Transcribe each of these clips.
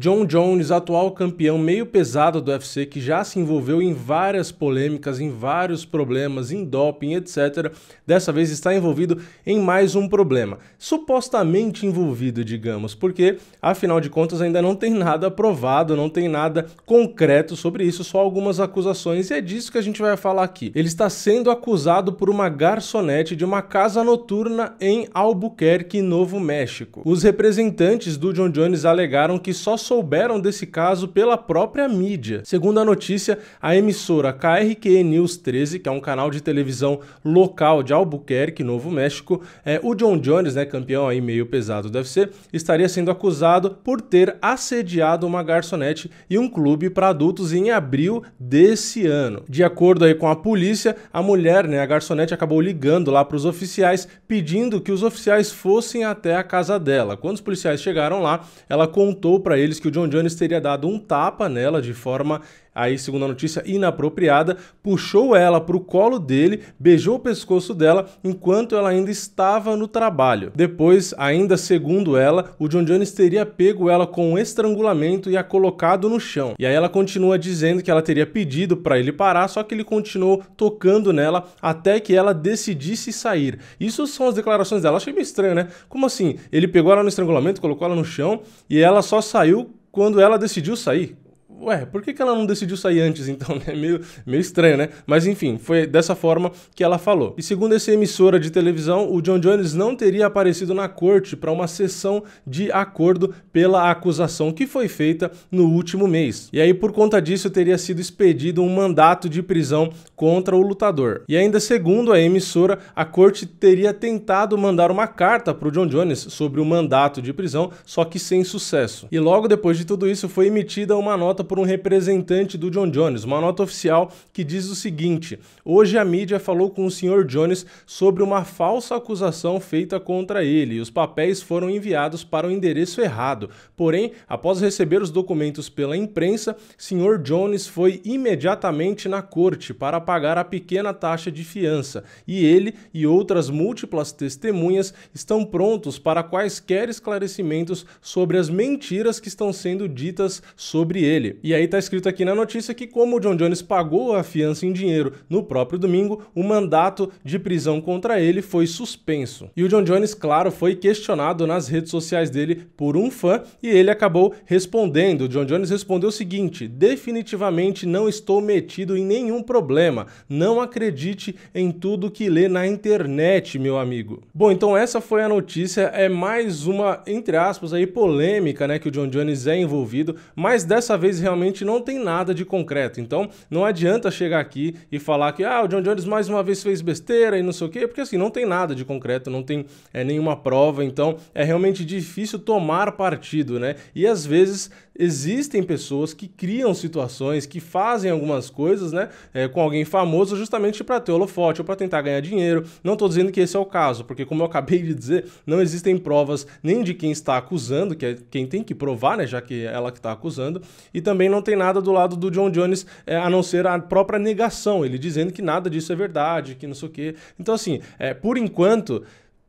John Jones, atual campeão meio pesado do UFC, que já se envolveu em várias polêmicas, em vários problemas, em doping, etc., dessa vez está envolvido em mais um problema. Supostamente envolvido, digamos, porque afinal de contas ainda não tem nada provado, não tem nada concreto sobre isso, só algumas acusações, e é disso que a gente vai falar aqui. Ele está sendo acusado por uma garçonete de uma casa noturna em Albuquerque, Novo México. Os representantes do John Jones alegaram que só souberam desse caso pela própria mídia. Segundo a notícia, a emissora KRQ News 13, que é um canal de televisão local de Albuquerque, Novo México, é, o John Jones, né, campeão aí meio pesado deve ser, estaria sendo acusado por ter assediado uma garçonete e um clube para adultos em abril desse ano. De acordo aí com a polícia, a mulher, né, a garçonete acabou ligando lá para os oficiais pedindo que os oficiais fossem até a casa dela. Quando os policiais chegaram lá, ela contou para eles deles que o John Jones teria dado um tapa nela de forma aí, segundo a notícia, inapropriada, puxou ela para o colo dele, beijou o pescoço dela enquanto ela ainda estava no trabalho. Depois, ainda segundo ela, o John Jones teria pego ela com um estrangulamento e a colocado no chão. E aí ela continua dizendo que ela teria pedido para ele parar, só que ele continuou tocando nela até que ela decidisse sair. Isso são as declarações dela. Achei meio estranho, né? Como assim? Ele pegou ela no estrangulamento, colocou ela no chão e ela só saiu quando ela decidiu sair ué, por que, que ela não decidiu sair antes então, é Meio, meio estranho, né? Mas enfim, foi dessa forma que ela falou. E segundo essa emissora de televisão, o John Jones não teria aparecido na corte para uma sessão de acordo pela acusação que foi feita no último mês. E aí, por conta disso, teria sido expedido um mandato de prisão contra o lutador. E ainda segundo a emissora, a corte teria tentado mandar uma carta para o John Jones sobre o mandato de prisão, só que sem sucesso. E logo depois de tudo isso, foi emitida uma nota por um representante do John Jones, uma nota oficial que diz o seguinte: hoje a mídia falou com o Sr. Jones sobre uma falsa acusação feita contra ele e os papéis foram enviados para o endereço errado. Porém, após receber os documentos pela imprensa, Sr. Jones foi imediatamente na corte para pagar a pequena taxa de fiança e ele e outras múltiplas testemunhas estão prontos para quaisquer esclarecimentos sobre as mentiras que estão sendo ditas sobre ele. E aí tá escrito aqui na notícia que, como o John Jones pagou a fiança em dinheiro no próprio domingo, o mandato de prisão contra ele foi suspenso. E o John Jones, claro, foi questionado nas redes sociais dele por um fã e ele acabou respondendo. O John Jones respondeu o seguinte: definitivamente não estou metido em nenhum problema. Não acredite em tudo que lê na internet, meu amigo. Bom, então essa foi a notícia. É mais uma, entre aspas, aí, polêmica, né? Que o John Jones é envolvido, mas dessa vez realmente realmente não tem nada de concreto. Então não adianta chegar aqui e falar que ah, o John Jones mais uma vez fez besteira e não sei o quê, porque assim, não tem nada de concreto, não tem é, nenhuma prova, então é realmente difícil tomar partido, né? E às vezes existem pessoas que criam situações, que fazem algumas coisas, né, é, com alguém famoso justamente para ter holofote ou para tentar ganhar dinheiro. Não estou dizendo que esse é o caso, porque como eu acabei de dizer, não existem provas nem de quem está acusando, que é quem tem que provar, né, já que é ela que está acusando, e também também não tem nada do lado do John Jones, é, a não ser a própria negação, ele dizendo que nada disso é verdade, que não sei o quê. Então, assim, é, por enquanto,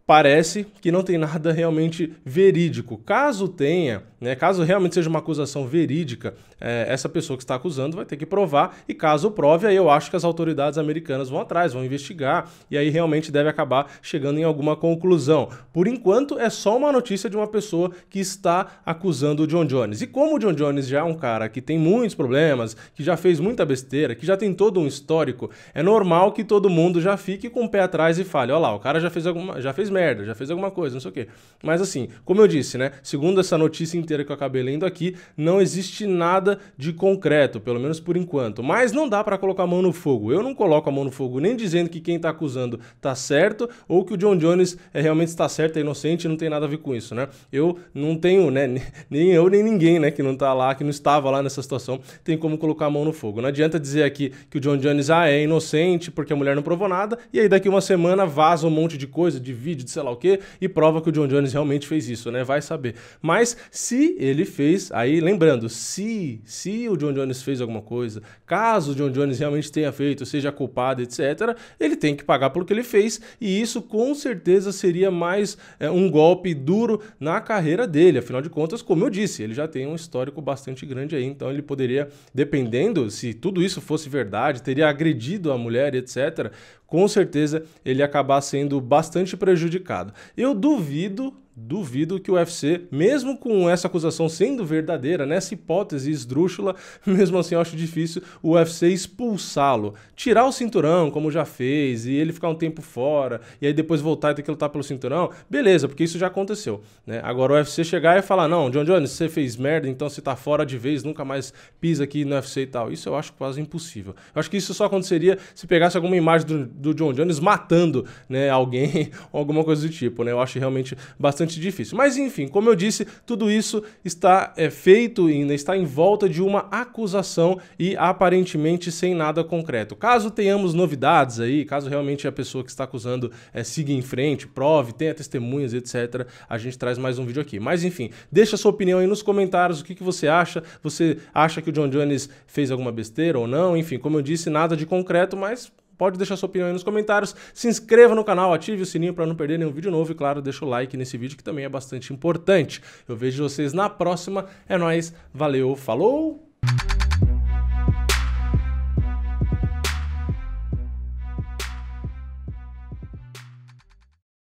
parece que não tem nada realmente verídico. Caso tenha né? Caso realmente seja uma acusação verídica, é, essa pessoa que está acusando vai ter que provar, e caso prove, aí eu acho que as autoridades americanas vão atrás, vão investigar, e aí realmente deve acabar chegando em alguma conclusão. Por enquanto, é só uma notícia de uma pessoa que está acusando o John Jones. E como o John Jones já é um cara que tem muitos problemas, que já fez muita besteira, que já tem todo um histórico, é normal que todo mundo já fique com o pé atrás e fale: olha lá, o cara já fez, alguma, já fez merda, já fez alguma coisa, não sei o quê. Mas assim, como eu disse, né? Segundo essa notícia inteira que eu acabei lendo aqui, não existe nada de concreto, pelo menos por enquanto. Mas não dá para colocar a mão no fogo. Eu não coloco a mão no fogo nem dizendo que quem está acusando está certo ou que o John Jones é, realmente está certo, é inocente, não tem nada a ver com isso, né? Eu não tenho, né, nem eu nem ninguém, né, que não está lá, que não estava lá nessa situação, tem como colocar a mão no fogo. Não adianta dizer aqui que o John Jones ah, é inocente porque a mulher não provou nada e aí daqui uma semana vaza um monte de coisa, de vídeo, de sei lá o quê, e prova que o John Jones realmente fez isso, né? Vai saber. Mas se se ele fez, aí lembrando, se, se o John Jones fez alguma coisa, caso o John Jones realmente tenha feito, seja culpado, etc., ele tem que pagar pelo que ele fez, e isso com certeza seria mais é, um golpe duro na carreira dele. Afinal de contas, como eu disse, ele já tem um histórico bastante grande aí, então ele poderia, dependendo se tudo isso fosse verdade, teria agredido a mulher, etc., com certeza ele ia acabar sendo bastante prejudicado. Eu duvido, Duvido que o UFC, mesmo com essa acusação sendo verdadeira, nessa né, hipótese esdrúxula, mesmo assim eu acho difícil o UFC expulsá-lo. Tirar o cinturão, como já fez, e ele ficar um tempo fora, e aí depois voltar e ter que lutar pelo cinturão, beleza, porque isso já aconteceu. Né? Agora o UFC chegar e falar: não, John Jones, você fez merda, então você tá fora de vez, nunca mais pisa aqui no UFC e tal. Isso eu acho quase impossível. Eu acho que isso só aconteceria se pegasse alguma imagem do, do John Jones matando né, alguém, ou alguma coisa do tipo. Né? Eu acho realmente bastante bastante difícil. Mas enfim, como eu disse, tudo isso está é, feito ainda, está em volta de uma acusação e aparentemente sem nada concreto. Caso tenhamos novidades aí, caso realmente a pessoa que está acusando é, siga em frente, prove, tenha testemunhas, etc., a gente traz mais um vídeo aqui. Mas enfim, deixa sua opinião aí nos comentários, o que, que você acha? Você acha que o John Jones fez alguma besteira ou não? Enfim, como eu disse, nada de concreto, mas Pode deixar sua opinião aí nos comentários, se inscreva no canal, ative o sininho para não perder nenhum vídeo novo e claro, deixa o like nesse vídeo que também é bastante importante. Eu vejo vocês na próxima, é nós, valeu, falou.